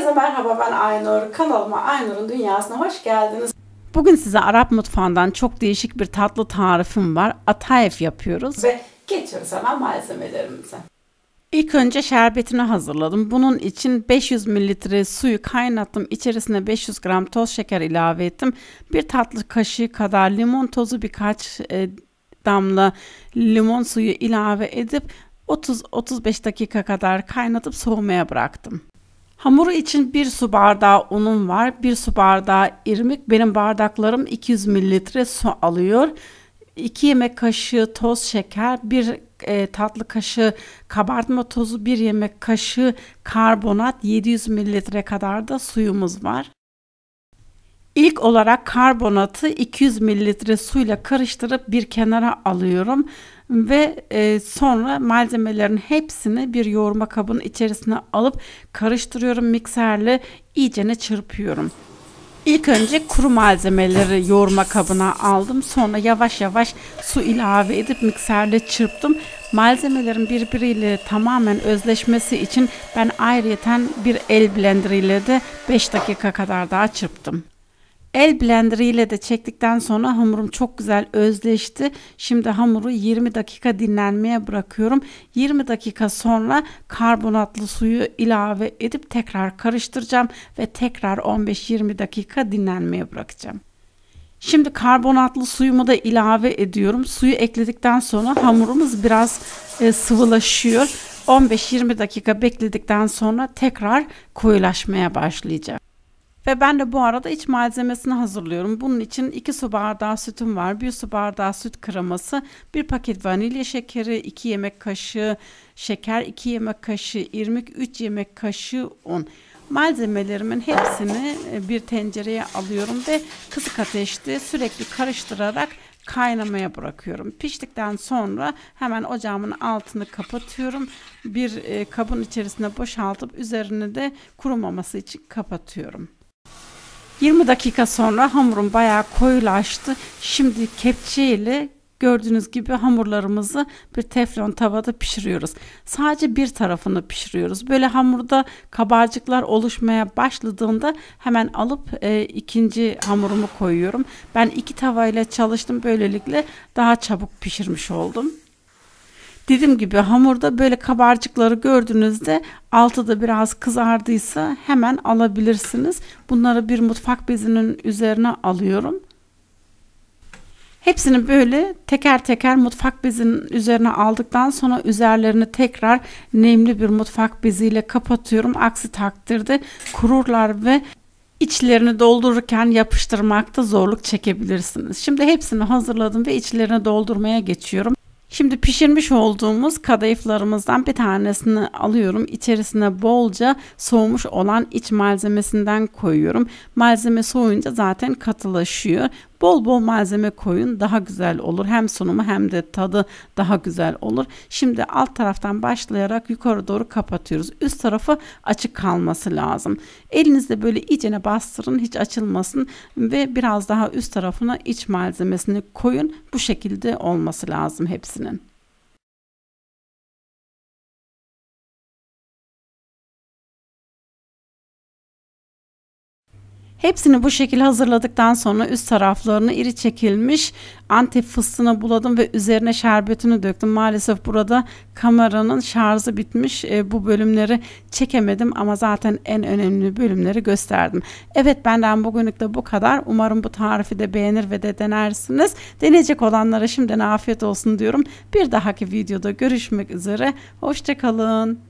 Herkese merhaba ben Aynur. Kanalıma Aynur'un Dünyası'na hoş geldiniz. Bugün size Arap mutfağından çok değişik bir tatlı tarifim var. Atayef yapıyoruz. Ve geçiyoruz hemen malzemelerimize. İlk önce şerbetini hazırladım. Bunun için 500 mililitre suyu kaynattım. İçerisine 500 gram toz şeker ilave ettim. Bir tatlı kaşığı kadar limon tozu birkaç e, damla limon suyu ilave edip 30-35 dakika kadar kaynatıp soğumaya bıraktım. Hamuru için 1 su bardağı unum var. 1 su bardağı irmik. Benim bardaklarım 200 mililitre su alıyor. 2 yemek kaşığı toz şeker, 1 e, tatlı kaşığı kabartma tozu, 1 yemek kaşığı karbonat, 700 mililitre kadar da suyumuz var. İlk olarak karbonatı 200 mililitre suyla karıştırıp bir kenara alıyorum ve e, sonra malzemelerin hepsini bir yoğurma kabının içerisine alıp karıştırıyorum mikserle iyicene çırpıyorum. İlk önce kuru malzemeleri yoğurma kabına aldım. Sonra yavaş yavaş su ilave edip mikserle çırptım. Malzemelerin birbiriyle tamamen özleşmesi için ben ayrıyeten bir el blenderiyle de 5 dakika kadar daha çırptım. El blender ile de çektikten sonra hamurum çok güzel özleşti. Şimdi hamuru 20 dakika dinlenmeye bırakıyorum. 20 dakika sonra karbonatlı suyu ilave edip tekrar karıştıracağım ve tekrar 15-20 dakika dinlenmeye bırakacağım. Şimdi karbonatlı suyumu da ilave ediyorum. Suyu ekledikten sonra hamurumuz biraz e, sıvılaşıyor. 15-20 dakika bekledikten sonra tekrar koyulaşmaya başlayacak. Ve ben de bu arada iç malzemesini hazırlıyorum. Bunun için 2 su bardağı sütüm var. 1 su bardağı süt kreması, 1 paket vanilya şekeri, 2 yemek kaşığı şeker, 2 yemek kaşığı irmik, 3 yemek kaşığı un. Malzemelerimin hepsini e, bir tencereye alıyorum ve kısık ateşte sürekli karıştırarak kaynamaya bırakıyorum. Piştikten sonra hemen ocağımın altını kapatıyorum. Bir e, kabın içerisine boşaltıp üzerine de kurumaması için kapatıyorum. 20 dakika sonra hamurum bayağı koyulaştı. Şimdi kepçeyle gördüğünüz gibi hamurlarımızı bir teflon tavada pişiriyoruz. Sadece bir tarafını pişiriyoruz. Böyle hamurda kabarcıklar oluşmaya başladığında hemen alıp e, ikinci hamurumu koyuyorum. Ben iki tavayla çalıştım. Böylelikle daha çabuk pişirmiş oldum. Dediğim gibi hamurda böyle kabarcıkları gördüğünüzde altı da biraz kızardıysa hemen alabilirsiniz. Bunları bir mutfak bezinin üzerine alıyorum. Hepsini böyle teker teker mutfak bezinin üzerine aldıktan sonra üzerlerini tekrar nemli bir mutfak beziyle kapatıyorum. Aksi takdirde kururlar ve içlerini doldururken yapıştırmakta zorluk çekebilirsiniz. Şimdi hepsini hazırladım ve içlerini doldurmaya geçiyorum. Şimdi pişirmiş olduğumuz kadayıflarımızdan bir tanesini alıyorum. İçerisine bolca soğumuş olan iç malzemesinden koyuyorum. Malzeme soğuyunca zaten katılaşıyor. Bol bol malzeme koyun daha güzel olur. Hem sunumu hem de tadı daha güzel olur. Şimdi alt taraftan başlayarak yukarı doğru kapatıyoruz. Üst tarafı açık kalması lazım. Elinizle böyle iyicene bastırın hiç açılmasın ve biraz daha üst tarafına iç malzemesini koyun. Bu şekilde olması lazım hepsinin. Hepsini bu şekilde hazırladıktan sonra üst taraflarını iri çekilmiş antep fıstığını buladım ve üzerine şerbetini döktüm. Maalesef burada kameranın şarjı bitmiş. E, bu bölümleri çekemedim ama zaten en önemli bölümleri gösterdim. Evet benden bugünlük de bu kadar. Umarım bu tarifi de beğenir ve de denersiniz. Deneyecek olanlara şimdiden afiyet olsun diyorum. Bir dahaki videoda görüşmek üzere. Hoşçakalın.